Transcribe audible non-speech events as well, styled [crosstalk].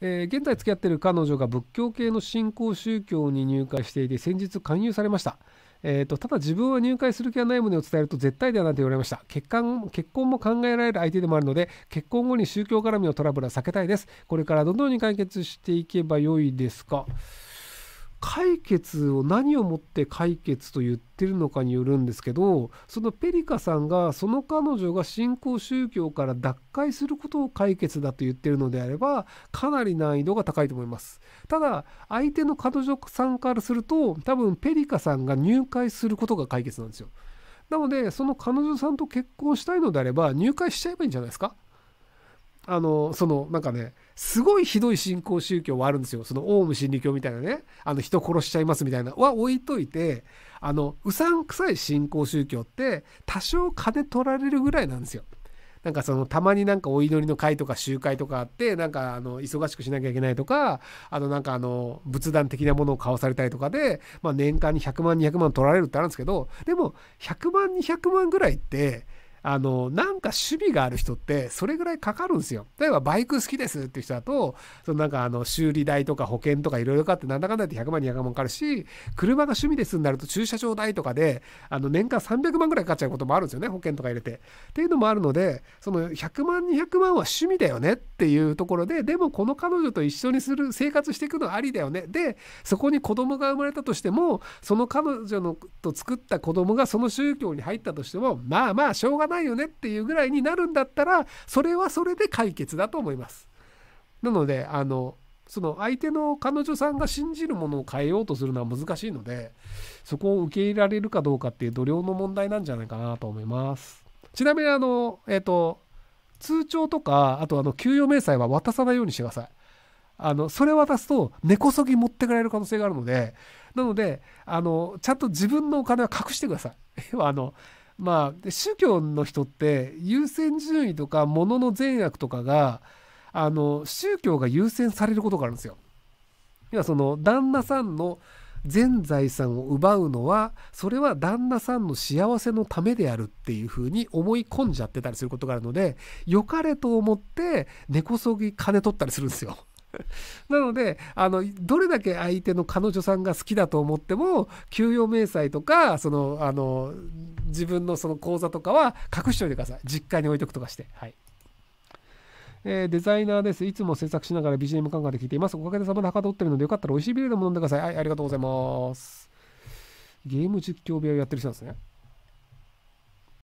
えー、現在付き合っている彼女が仏教系の信仰宗教に入会していて先日勧誘されました、えーと、ただ自分は入会する気はない旨を伝えると絶対だなんて言われました結婚結婚も考えられる相手でもあるので結婚後に宗教絡みのトラブルは避けたいですこれからどのように解決していけばよいですか解決を何をもって解決と言ってるのかによるんですけどそのペリカさんがその彼女が信仰宗教から脱会することを解決だと言ってるのであればかなり難易度が高いと思いますただ相手の彼女さんからすると多分ペリカさんが入会することが解決なんですよなのでその彼女さんと結婚したいのであれば入会しちゃえばいいんじゃないですかあのそのなんかねすごいひどい信仰宗教はあるんですよそのオウム真理教みたいなねあの人殺しちゃいますみたいなは置いといてあのうさんくさい信仰宗教って多少金取られるぐらいなんですよ。なんかそのたまになんかお祈りの会とか集会とかあってなんかあの忙しくしなきゃいけないとかあなんかあの仏壇的なものを買わされたりとかで、まあ、年間に100万200万取られるってあるんですけどでも100万200万ぐらいってあの、なんか趣味がある人って、それぐらいかかるんですよ。例えば、バイク好きですっていう人だと、そのなんか、あの、修理代とか保険とかいろいろかって、なんだかんだって100万、200万かかるし、車が趣味ですになると、駐車場代とかで、あの、年間300万ぐらいかかっちゃうこともあるんですよね、保険とか入れて。っていうのもあるので、その100万、200万は趣味だよねっていうところで、でも、この彼女と一緒にする、生活していくのはありだよね。で、そこに子供が生まれたとしても、その彼女のと作った子供がその宗教に入ったとしても、まあまあ、しょうがない。ないよねっていうぐらいになるんだったらそれはそれで解決だと思います。なのであのその相手の彼女さんが信じるものを変えようとするのは難しいのでそこを受け入れられるかどうかっていう度量の問題なんじゃないかなと思います。ちなみにあのえっ、ー、と通帳とかあとあの給与明細は渡さないようにしてください。あのそれ渡すと根こそぎ持ってかれる可能性があるのでなのであのちゃんと自分のお金は隠してください。要 [laughs] はあのまあ、宗教の人って優先順位とかものの善悪とかがあの宗教が優先されることがあるんですよ。要はその旦那さんの全財産を奪うのはそれは旦那さんの幸せのためであるっていうふうに思い込んじゃってたりすることがあるので良かれと思って根こそぎ金取ったりするんですよ。[laughs] なのであのどれだけ相手の彼女さんが好きだと思っても給与明細とかそのあの自分のその口座とかは隠しておいてください。実家に置いとくとかして。はい。えー、デザイナーです。いつも制作しながら BGM 感覚で聞いています。おかげでさまではってるので、よかったら美味しいビールでも飲んでください。はい、ありがとうございます。ゲーム実況部屋をやってる人なんですね。